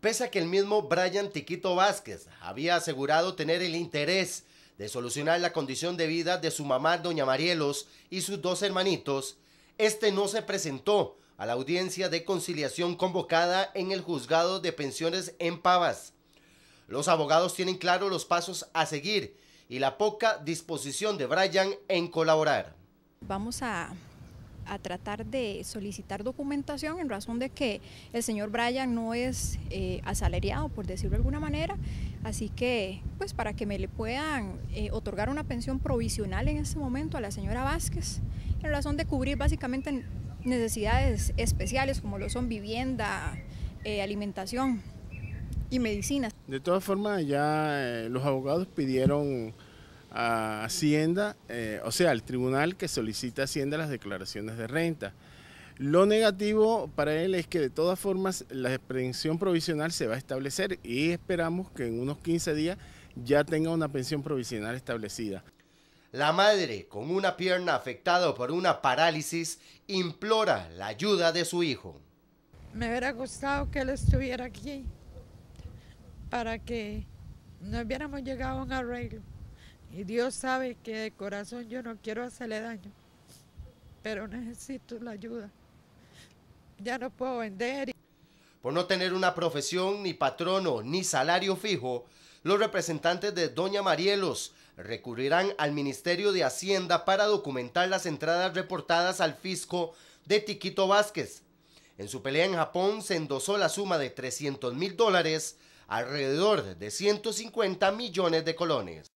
pese a que el mismo Brian Tiquito Vázquez había asegurado tener el interés de solucionar la condición de vida de su mamá, doña Marielos, y sus dos hermanitos, este no se presentó a la audiencia de conciliación convocada en el juzgado de pensiones en Pavas. Los abogados tienen claro los pasos a seguir y la poca disposición de Brian en colaborar. Vamos a a tratar de solicitar documentación en razón de que el señor Bryan no es eh, asalariado, por decirlo de alguna manera, así que pues para que me le puedan eh, otorgar una pensión provisional en este momento a la señora Vázquez, en razón de cubrir básicamente necesidades especiales como lo son vivienda, eh, alimentación y medicina. De todas formas, ya los abogados pidieron a Hacienda, eh, o sea, al tribunal que solicita Hacienda las declaraciones de renta. Lo negativo para él es que de todas formas la pensión provisional se va a establecer y esperamos que en unos 15 días ya tenga una pensión provisional establecida. La madre, con una pierna afectada por una parálisis, implora la ayuda de su hijo. Me hubiera gustado que él estuviera aquí para que no hubiéramos llegado a un arreglo. Y Dios sabe que de corazón yo no quiero hacerle daño, pero necesito la ayuda. Ya no puedo vender. Por no tener una profesión, ni patrono, ni salario fijo, los representantes de Doña Marielos recurrirán al Ministerio de Hacienda para documentar las entradas reportadas al fisco de Tiquito Vázquez. En su pelea en Japón se endosó la suma de 300 mil dólares, alrededor de 150 millones de colones.